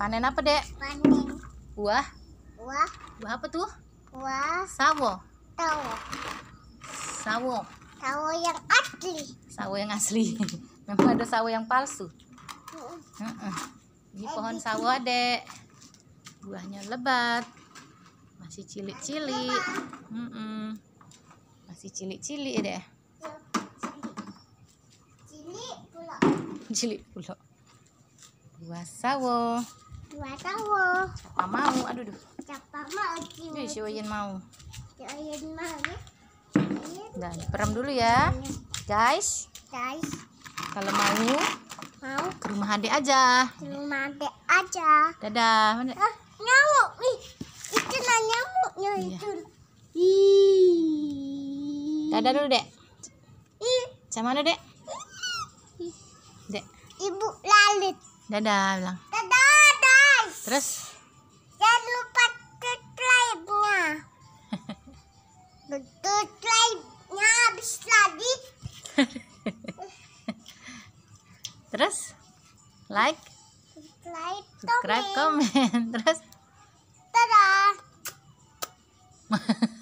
Panen apa, Dek? Panen buah. Buah. Buah apa tuh? Buah sawo. Sawo. Sawo. Sawo yang asli. Sawo yang asli. Memang ada sawo yang palsu. Uh -uh. Ini pohon sawo, Dek. Buahnya lebat. Masih cilik-cilik. Masih cilik-cilik, Dek. Cilik pula. Cilik pula. Buah sawo tahu. Siapa mau? Aduh duh. Siapa mau? Ini si Oyen mau. Si Oyen mau. Dan ya? perem dulu ya. Guys. Guys. Kalau mau mau ke rumah Ade aja. Ke rumah Ade aja. Dadah. Mana? Ah, nyamuk. Ih, itu nah nyamuknya iya. itu. Ih. Dadah dulu, Dek. Ih. Sama mana, Dek? Dek. Ibu lalit. Dadah bilang. Terus? Jangan lupa subscribe-nya. subscribe-nya habis lagi. Terus? Like? Subscribe, subscribe comment. comment. Terus? tada